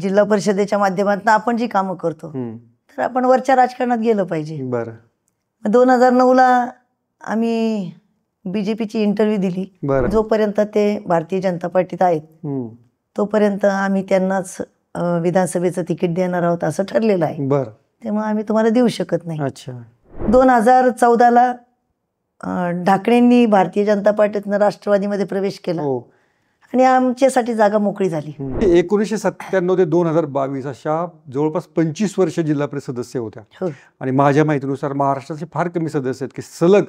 जिल्हा परिषदेच्या माध्यमातून आपण जी कामं करतो तर आपण वरच्या राजकारणात गेलं पाहिजे बरं दोन हजार नऊला आम्ही बीजेपीची इंटरव्ह्यू दिली जोपर्यंत ते भारतीय जनता पार्टीत आहेत तोपर्यंत आम्ही त्यांनाच विधानसभेचं तिकीट देणार आहोत असं ठरलेलं आहे बरं त्यामुळे आम्ही तुम्हाला देऊ शकत नाही दोन हजार चौदाला ढाकणेंनी भारतीय जनता पार्टीतनं राष्ट्रवादीमध्ये प्रवेश केला हो. आणि आमच्यासाठी जागा मोकळी झाली एकोणीसशे सत्त्याण्णव ते दोन हजार बावीस अशा जवळपास पंचवीस वर्ष जिल्हा परिषद सदस्य होत्या हो. आणि माझ्या माहितीनुसार महाराष्ट्राचे फार कमी सदस्य आहेत की सलग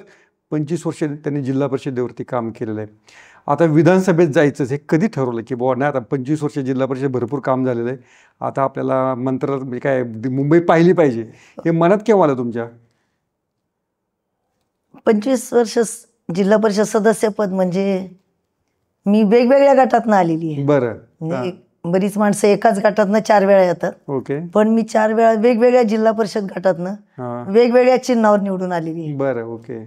पंचवीस वर्ष त्यांनी जिल्हा परिषदेवरती काम केलेलं आहे आता विधानसभेत जायचं हे कधी ठरवलं की बुवा नाही आता पंचवीस वर्ष जिल्हा परिषद भरपूर काम झालेलं आहे आता आपल्याला मंत्र म्हणजे काय मुंबई पाहिली पाहिजे हे मनात केव्हा आलं तुमच्या पंचवीस वर्ष जिल्हा परिषद सदस्यपद म्हणजे मी वेगवेगळ्या गटातनं आलेली आहे बरं म्हणजे बरीच माणसं एकाच गटातनं चार वेळा येतात ओके पण मी चार वेळा वेगवेगळ्या जिल्हा परिषद गटातनं वेगवेगळ्या चिन्हावर निवडून आलेली आहे बरं ओके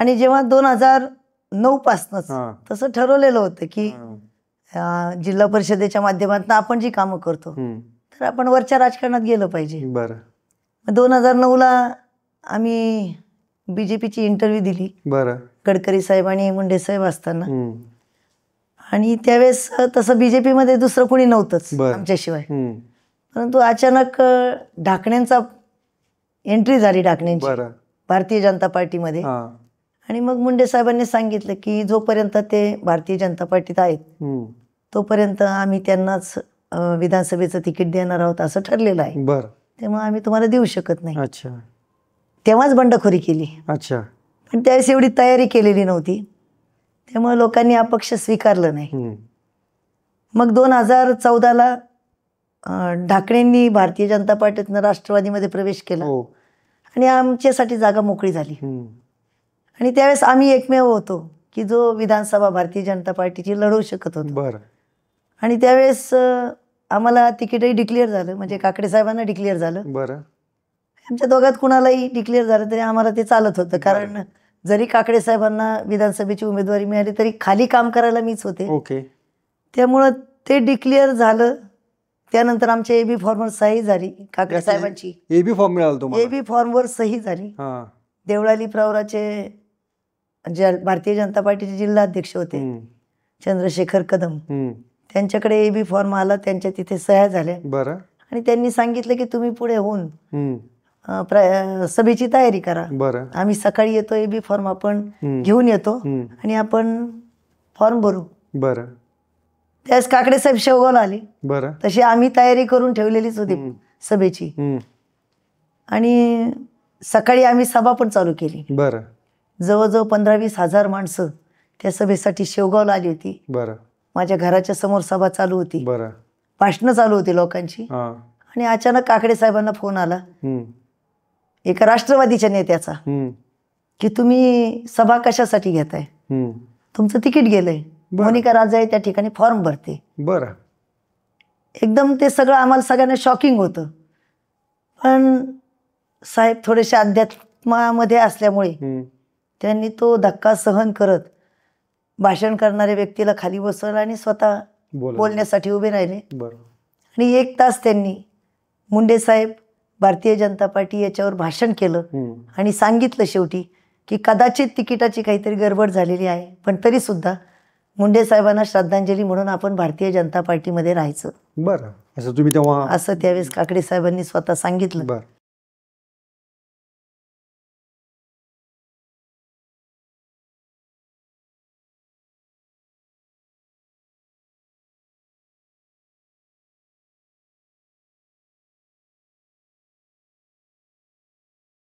आणि जेव्हा दोन हजार नऊ पासनच तसं ठरवलेलं होतं की जिल्हा परिषदेच्या माध्यमातून आपण जी कामं करतो तर आपण वरच्या राजकारणात गेलं पाहिजे बरं दोन हजार नऊ ला आम्ही बीजेपीची इंटरव्ह्यू दिली बरं गडकरी साहेब आणि मुंडे साहेब असताना आणि त्यावेळेस तसं बीजेपी मध्ये दुसरं कोणी नव्हतंच आमच्याशिवाय परंतु अचानक ढाकण्यांचा एंट्री झाली ढाकण्यांची भारतीय जनता पार्टीमध्ये आणि मग मुंडे साहेबांनी सांगितलं की जोपर्यंत ते भारतीय जनता पार्टीत आहेत तोपर्यंत आम्ही त्यांनाच विधानसभेचं तिकीट देणार आहोत असं ठरलेलं आहे त्यामुळे आम्ही तुम्हाला देऊ शकत नाही अच्छा तेव्हाच बंडखोरी केली अच्छा पण त्यावेळेस एवढी तयारी केलेली नव्हती त्यामुळे लोकांनी अपक्ष स्वीकारलं नाही मग दोन हजार चौदाला ढाकणेंनी भारतीय जनता पार्टीतनं राष्ट्रवादीमध्ये प्रवेश केला हो. आणि आमच्यासाठी जागा मोकळी झाली आणि त्यावेळेस आम्ही एकमेव होतो की जो विधानसभा भारतीय जनता पार्टीची लढवू शकत होतो आणि त्यावेळेस आम्हाला तिकीटही डिक्लेअर झालं म्हणजे काकडे साहेबांना डिक्लेअर झालं बरं आमच्या दोघात कुणालाही डिक्लेअर झालं तरी आम्हाला ते चालत होतं कारण जरी काकडे साहेबांना विधानसभेची उमेदवारी मिळाली तरी खाली काम करायला मीच होते ओके त्यामुळं ते डिक्लेअर झालं त्यानंतर आमच्या एबी फॉर्मवर सही झाली काकडे साहेबांची एबी फॉर्म मिळाला एबी फॉर्मवर सही झाली देवळाली प्रवराचे भारतीय जनता पार्टीचे जिल्हा अध्यक्ष होते चंद्रशेखर कदम त्यांच्याकडे एबी फॉर्म आला त्यांच्या तिथे सह्या झाल्या बरं आणि त्यांनी सांगितलं की तुम्ही पुढे होऊन प्र सभेची तयारी करा बरं आम्ही सकाळी येतो ए बी फॉर्म आपण घेऊन येतो आणि आपण फॉर्म भरू बरं त्यास काकडे साहेब शेवगावला आले बरं तशी आम्ही तयारी करून ठेवलेलीच होती सभेची आणि सकाळी आम्ही सभा पण चालू केली बरं जवळजवळ पंधरा वीस हजार माणसं त्या सभेसाठी शेवगावला आली होती बरं माझ्या घराच्या समोर सभा चालू होती बरं भाषणं चालू होती लोकांची आणि अचानक काकडे साहेबांना फोन आला एका राष्ट्रवादीच्या नेत्याचा की तुम्ही सभा कशासाठी घेताय तुमचं तिकीट गेलंय मोनिका राजा आहे त्या ठिकाणी फॉर्म भरते बरं एकदम ते सगळं आम्हाला सगळ्यांना शॉकिंग होतं पण साहेब थोडेसे अध्यात्मामध्ये असल्यामुळे त्यांनी तो धक्का सहन करत भाषण करणाऱ्या व्यक्तीला खाली बसवलं आणि स्वतः बोलण्यासाठी उभे राहिले आणि एक तास त्यांनी मुंडे साहेब भारतीय जनता पार्टी याच्यावर भाषण केलं आणि सांगितलं शेवटी की कदाचित तिकिटाची काहीतरी गडबड झालेली आहे पण तरी सुद्धा मुंडे साहेबांना श्रद्धांजली म्हणून आपण भारतीय जनता पार्टीमध्ये राहायचं बरं असं तुम्ही तेव्हा असं त्यावेळेस काकडे साहेबांनी स्वतः सांगितलं बरं